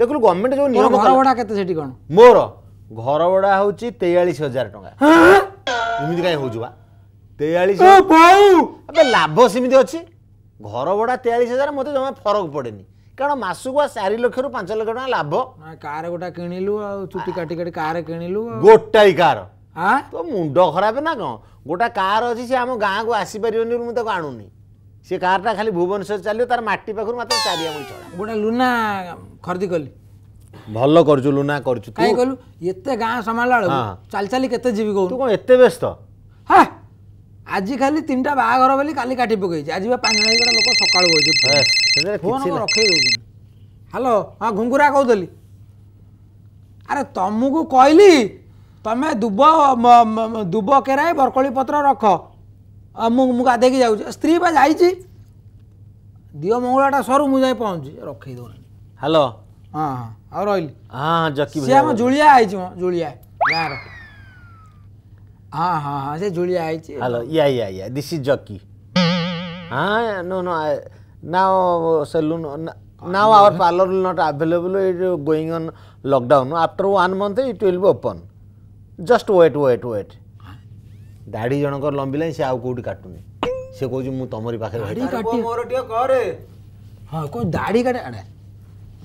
দেখুন গভর্নমেন্ট যে নিয়ম ঘর ভড়া কেতে সেটি কোন মোর ঘর ভড়া হচ্ছে 43000 টাকা এমিতি কাই হউছু বা 43 বাউ আবে লাভ সেমিতি আছে ঘর ভড়া 43000 মতে জমা ফরক পড়েনি কারণ মাসকু চারি লক্ষর পাঁচ লক্ষ টাকা লাভ কার গোটা কিনিলু চুটি কাটি কাটি কার কিনিলু গোটাই কার তো মুন্ড খরাপ না কম গোটা কার অছি সে আম গাঁকু আসিপারিবনি তাকে আনুনি সে কারটা খালি ভুবনেশ্বর চালিও তার মাটি পাখুর মাত্র চারি আঙুল ছড়া গোটা লুনা খরিদি কলি ভাল করছু লুনা করছু কাই কলু এতে গাঁ সমালা বেলু চালি চালি কেতে জিবি কহু তু কোন এতে ব্যস্ত হ্যাঁ আজি খালি তিনটা বাহাঘর বলি কালি কাটি পকাইছি আজি বা পাঁচ জণ লোক সকালু হয়েছে ফোন রখাই দেউছেন হ্যালো হ্যাঁ ঘুঙ্গুরা কৌলি আরে তমুকু কইলি তুমি দুব দুব কেরাই বরকলি পত্র রখ ମୁଁ ମୁଁ ଗାଧେଇକି ଯାଉଛି ସ୍ତ୍ରୀ ବା ଯାଇଛି ଦିଅ ମଙ୍ଗଳାଟା ସରୁ ମୁଁ ଯାଇ ପହଞ୍ଚୁଛି ରଖେଇ ଦେଉନି ହ୍ୟାଲୋ ହଁ ହଁ ଆଉ ରହିଲି ହଁ ଜକି ସିଏ ଆମ ଜୁଳିଆ ଆଇଛି ମୋ ଜୁଳିଆ ଗାଁର ହଁ ହଁ ହଁ ସେ ଜୁଳିଆ ଆଇଛି hello yeah yeah yeah this is Jacky ହଁ ନୋ ନା now salon now our parlour not available it going on lockdown after one month it will be open just wait wait wait ଦାଢ଼ି ଜଣଙ୍କର ଲମ୍ବିଲାଣି ସେ ଆଉ କେଉଁଠି କାଟୁନି ସେ କହୁଛି ମୁଁ ତମରି ପାଖରେ ମୋର ଟିକେ କରେ ହଁ କୋଉ ଦାଢ଼ି କାଟେ ଆଡ଼େ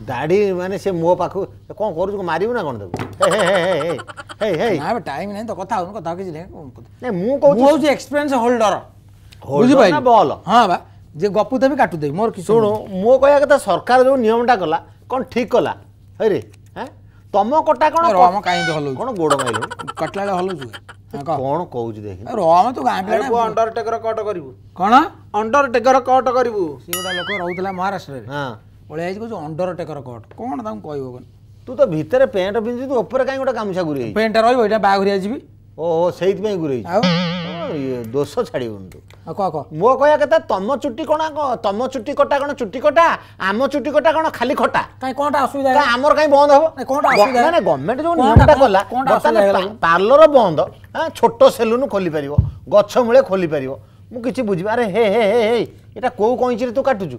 ଦାଢ଼ି ମାନେ ସେ ମୋ ପାଖକୁ କ'ଣ କରୁଛୁ ମାରିବୁ ନା କ'ଣ ତାକୁ ଟାଇମ୍ ନାହିଁ ତ କଥା ହଉନି କଥା କିଛି ନାହିଁ ମୁଁ କହୁଛି ହେଉଛି ଏକ୍ସପିରିଏନ୍ସ ହୋଲ୍ଡର ବୁଝିପାରିଲି ବଲ୍ ହଁ ବା ଯେ ଗପୁଦେବି କାଟୁଦେବି ମୋର କିଛି ଶୁଣୁ ମୋ କହିବା କଥା ସରକାର ଯେଉଁ ନିୟମଟା କଲା କ'ଣ ଠିକ୍ କଲା ହଇରେ ତମ କଟା କ'ଣ କାହିଁକି ହଲଉ କ'ଣ ଗୋଡ଼ ମାଇଲୁ କଟିଲା ବେଳେ ହଲଉଛୁ କଣ କହୁଛି ଦେଖ ର ଆମେ ତ ଗାଁ ପିଲା ଅଣ୍ଡରଟେକର କଟ କରିବୁ କଣ ଅଣ୍ଡରଟେକର କଟ କରିବୁ ସେ ଗୋଟେ ଲୋକ ରହୁଥିଲା ମହାରାଷ୍ଟ୍ରରେ ହଁ ପଳେଇ ଆଇଛି କହୁଛି ଅଣ୍ଡରଟେକର କଟ କଣ ତାଙ୍କୁ କହିବ କଣ ତୁ ତ ଭିତରେ ପ୍ୟାଣ୍ଟ ପିନ୍ଧିଛୁ ତୁ ଉପରେ କାହିଁ ଗୋଟେ ଗାମୁଛା ଗୁରେଇ ପ୍ୟାଣ୍ଟଟା ରହିବ ଏଇଟା ବାହାଘରିଆ ଯିବି ଓହୋ ସେଇଥିପାଇଁ ଗୁରେଇ ଆଉ ଦୋଷ ଛାଡ଼ିବୁନି ମୋ କହିବା କଥା ତମ ଚୁଟି କଣ ତମ ଚୁଟି କଟା କଣ ଚୁଟି କଟା ଆମ ଚୁଟି କଟା କଣ ଖାଲି ଖଟା ଆମର କାଇଁ ବନ୍ଦ ହବ ମାନେ ଗଭର୍ଣ୍ଣମେଣ୍ଟ ଯୋଉ ନିୟମଟା କଲା ପାର୍ଲର ବନ୍ଦ ଛୋଟ ସେଲୁନ ଖୋଲିପାରିବ ଗଛ ମୂଳେ ଖୋଲିପାରିବ ମୁଁ କିଛି ବୁଝିବି ଆରେ ହେ ହେ ହେ ହେ ଏଇଟା କୋଉ କଇଁଚିରେ ତୁ କାଟୁଛୁ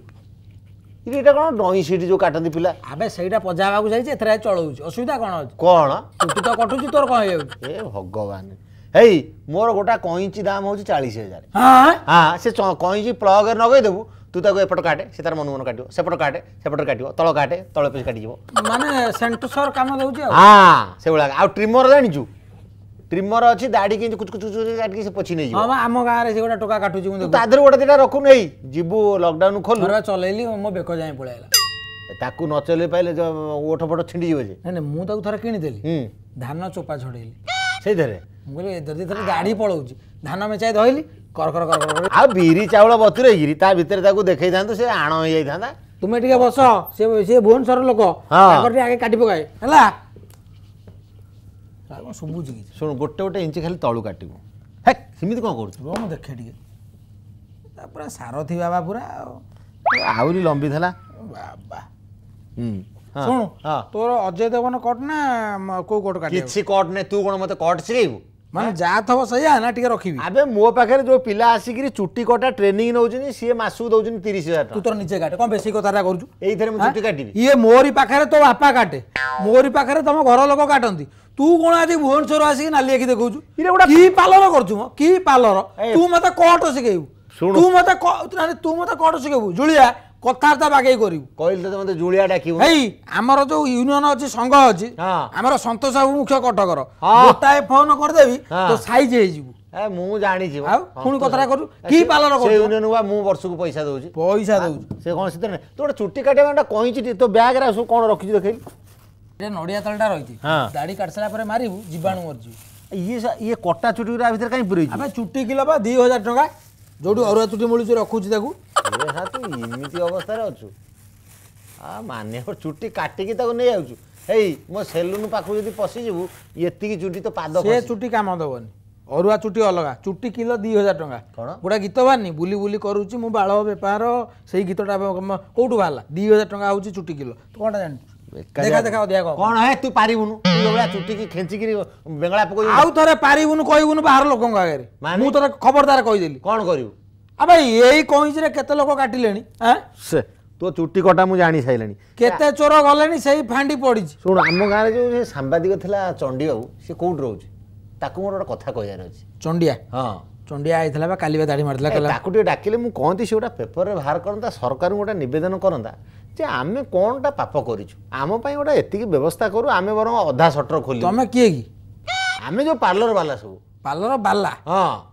ଏଇଟା କ'ଣ ଡଇଁ ସିଟି ଯୋଉ କାଟନ୍ତି ପିଲା ଆମେ ସେଇଟା ପଜା ହେବାକୁ ଯାଇଛି ଏଥିରେ ଚଳଉଛୁ ଅସୁବିଧା କ'ଣ ଅଛି କ'ଣ ତୁ ତୋର କ'ଣ ହେଇଯାଉଛି ହେଇ ମୋର ଗୋଟା କଇଁଚି ଦାମ ହେଉଛି ଚାଳିଶ ହଜାର ହଁ ସେ କଇଁଚି ପ୍ଲଗ୍ରେ ଲଗେଇଦେବୁ ତୁ ତାକୁ ଏପଟ କାଟେ ସେ ତାର ମନ ମନ କାଟିବ ସେପଟ କାଟେ ସେପଟ କାଟିବ ତଳ କାଟେ ତଳ ପେଜ କାଟିଯିବ ମାନେ ସେଣ୍ଟୁ କାମ ଦେଉଛି ହଁ ସେଭଳିଆ ଆଉ ଟ୍ରିମର ଜାଣିଛୁ ଟ୍ରିମର ଅଛି ଦାଢ଼ି କିନ୍ତୁ କୁଚୁ କୁଚୁ କାଟିକି ସେ ପଛି ନେଇଯିବ ହଁ ଆମ ଗାଁରେ ସେ ଗୋଟେ ଟୋକା କାଟୁଛି ମୁଁ ତା ଦେହରୁ ଗୋଟେ ଦିଟା ରଖୁନି ଏଇ ଯିବୁ ଲକଡାଉନ ଖୋଲୁ ଚଲେଇଲି ମୋ ବେକ ଯାଏଁ ପଳେଇଲା ତାକୁ ନ ଚଲେଇ ପାଇଲେ ଓଠ ଫୋଟ ଛିଣ୍ଡିଯିବ ଯେ ନାଇଁ ମୁଁ ତାକୁ ଥରେ କିଣିଦେଲି ଧାନ ଚୋପା ଛଡ଼େଇଲି ସେଇଥିରେ ମୁଁ କହିଲି ଯଦି ଥରେ ଗାଡ଼ି ପଳଉଛି ଧାନ ମେଞ୍ଚାଏ ଧଇଲି କରକର କର ଆଉ ବିରି ଚାଉଳ ବତୁରେଇକିରି ତା ଭିତରେ ତାକୁ ଦେଖେଇଥାନ୍ତୁ ସେ ଆଣ ହେଇଯାଇଥାନ୍ତା ତୁମେ ଟିକେ ବସ ସେ ସେ ଭୁବନେଶ୍ୱର ଲୋକ ତାଙ୍କର ଆଗେ କାଟି ପକାଏ ହେଲା ଶୁଭୁଛି କିଛି ଶୁଣୁ ଗୋଟେ ଗୋଟେ ଇଞ୍ଚି ଖାଲି ତଳୁ କାଟିବୁ ହେ ସେମିତି କ'ଣ କରୁଛୁ ମୁଁ ଦେଖେ ଟିକେ ପୁରା ସାର ଥିବା ବା ପୁରା ଆଉ ଆହୁରି ଲମ୍ବି ଥିଲା ବାବା ହୁଁ ଶୁଣୁ ତୋର ଅଜୟ ଦେବନ କଟ ନା କୋଉ କଟ କାଟି କିଛି କଟ ନାହିଁ ତୁ କଣ ମତେ କଟ ଶିଖେଇବୁ ମାନେ ଯାହା ଥବ ସେଇଆ ନା ଟିକେ ରଖିବି ଆବେ ମୋ ପାଖରେ ଯୋଉ ପିଲା ଆସିକିରି ଚୁଟି କଟା ଟ୍ରେନିଂ ନଉଛନ୍ତି ସିଏ ମାସକୁ ଦଉଛନ୍ତି ତିରିଶ ହଜାର ତୁ ତୋର ନିଜେ କାଟେ କଣ ବେଶୀ କଥାଟା କରୁଛୁ ଏଇଥିରେ ମୁଁ ଚୁଟି କାଟିବି ଇଏ ମୋରି ପାଖରେ ତୋ ବାପା କାଟେ ମୋରି ପାଖରେ ତମ ଘର ଲୋକ କାଟନ୍ତି ତୁ କଣ ଆଜି ଭୁବନେଶ୍ୱର ଆସିକି ନାଲି ଆଖି ଦେଖଉଛୁ କି ପାଲର କରୁଛୁ ମ କି ପାଲର ତୁ ମତେ କଟ ଶିଖେଇବୁ ତୁ ମତେ ତୁ ମତେ କଟ ଶିଖେଇବୁ ଜୁଳିଆ କଥାବାର୍ତ୍ତା ବାଗେଇ କରିବୁ କହିଲେ ତ ମତେ ଜୁଳିଆ ଡାକିବୁ ଭାଇ ଆମର ଯୋଉ ୟୁନିୟନ ଅଛି ସଂଘ ଅଛି ଆମର ସନ୍ତୋଷ ବାବୁ ମୁଖ୍ୟ କଟକର ଗୋଟାଏ ଫୋନ କରିଦେବି ତୋ ସାଇଜ ହେଇଯିବୁ ମୁଁ ଜାଣିଛି ଆଉ ପୁଣି କଥାଟା କରୁ କି ପାର୍ଲର ୟୁନିୟନ ବା ମୁଁ ବର୍ଷକୁ ପଇସା ଦଉଛି ପଇସା ଦଉଛି ସେ କଣ ସେଥିରେ ନାହିଁ ତୁ ଗୋଟେ ଚୁଟି କାଟିବା କହିଛି ତୋ ବ୍ୟାଗରେ ସବୁ କଣ ରଖିଛି ଦେଖେଇଲି ନଡ଼ିଆ ତଳଟା ରହିଛି ଗାଡି କାଟିସାରିଲା ପରେ ମାରିବୁ ଜୀବାଣୁ ମରିଯିବୁ ଇଏ ଇଏ କଟା ଚୁଟି ଗୁଡ଼ା ଭିତରେ କାହିଁ ପୁରେଇଛି ଚୁଟି କିଲୋ ବା ଦୁଇ ହଜାର ଟଙ୍କା ଯୋଉଠି ଅରୁଆ ଚୁଟି ମିଳୁଛି ରଖୁଛି ତାକୁ ଆରେ ହଁ ତୁ ଏମିତି ଅବସ୍ଥାରେ ଅଛୁ ଆ ମାନ୍ୟବର ଚୁଟି କାଟିକି ତାକୁ ନେଇଯାଉଛୁ ହେଇ ମୋ ସେଲୁନ୍ ପାଖକୁ ଯଦି ପଶିଯିବୁ ଏତିକି ଚୁଟି ତ ପାଦ ସେ ଚୁଟି କାମ ଦେବନି ଅରୁଆ ଚୁଟି ଅଲଗା ଚୁଟି କିଲୋ ଦୁଇ ହଜାର ଟଙ୍କା କ'ଣ ଗୋଟେ ଗୀତ ବାହାରିନି ବୁଲି ବୁଲି କରୁଛି ମୁଁ ବାଳ ବେପାର ସେଇ ଗୀତଟା କୋଉଠୁ ବାହାରିଲା ଦୁଇ ହଜାର ଟଙ୍କା ହେଉଛି ଚୁଟି କିଲୋ ତୁ କ'ଣ ଜାଣିଛୁ ଦେଖା ଦେଖା ଅଧିକା କ'ଣ ହେ ତୁ ପାରିବୁନୁ ଏଭଳିଆ ଚୁଟିକି ଖେଞ୍ଚିକିରି ବେଙ୍ଗଳା ପକାଇ ଆଉ ଥରେ ପାରିବୁନୁ କହିବୁନୁ ବାହାର ଲୋକଙ୍କ ଆଗରେ ମୁଁ ତୋର ଖବରଦାର କହିଦେଲି କ'ଣ କରିବୁ ଆମେ ଏଇ କଇଁଚିରେ କେତେ ଲୋକ को ସେ ତୋ ଚୁଟି କଟା ମୁଁ ଜାଣି ସାରିଲିଣି କେତେ ଚୋର ଗଲେଣି ସେଇ ଫାଣ୍ଡି ପଡ଼ିଛି ଶୁଣ ଆମ ଗାଁରେ ଯେଉଁ ସେ ସାମ୍ବାଦିକ ଥିଲା ଚଣ୍ଡି ବାବୁ ସେ କୋଉଠି ରହୁଛି ତାକୁ ମୋର ଗୋଟେ କଥା କହିବାର ଅଛି ଚଣ୍ଡିଆ ହଁ ଚଣ୍ଡିଆ ହେଇଥିଲା ବା କାଲି ବା ଦାଢ଼ି ମାରିଥିଲା ତାକୁ ଟିକେ ଡାକିଲେ ମୁଁ କହନ୍ତି ସେ ଗୋଟେ ପେପରରେ ବାହାର କରନ୍ତା ସରକାରଙ୍କୁ ଗୋଟେ ନିବେଦନ କରନ୍ତା ଯେ ଆମେ କ'ଣଟା ପାପ କରିଛୁ ଆମ ପାଇଁ ଗୋଟେ ଏତିକି ବ୍ୟବସ୍ଥା କରୁ ଆମେ ବରଂ ଅଧା ସଟର ଖୋଲି ତମେ କିଏ କି ଆମେ ଯେଉଁ ପାର୍ଲର ବାଲା ସବୁ ପାର୍ଲର ବାଲା ହଁ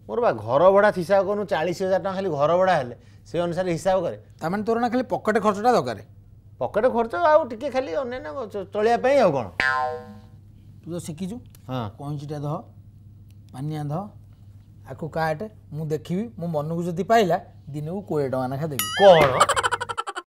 ମୋର ବା ଘର ଭଡ଼ା ହିସାବ କରୁନୁ ଚାଳିଶ ହଜାର ଟଙ୍କା ଖାଲି ଘର ଭଡ଼ା ହେଲେ ସେ ଅନୁସାରେ ହିସାବ କରେ ତାମାନେ ତୋର ନା ଖାଲି ପକେଟ ଖର୍ଚ୍ଚଟା ଦରକାର ପକେଟ ଖର୍ଚ୍ଚ ଆଉ ଟିକେ ଖାଲି ଅନ୍ୟାନ୍ୟ ଚଳିବା ପାଇଁ ଆଉ କ'ଣ ତୁ ତ ଶିଖିଛୁ ହଁ କଇଁଚିଟା ଧ ପାନିଆ ଧ ଆକୁ କାଟେ ମୁଁ ଦେଖିବି ମୋ ମନକୁ ଯଦି ପାଇଲା ଦିନକୁ କୋଡ଼ିଏ ଟଙ୍କା ନେଖା ଦେବି କ'ଣ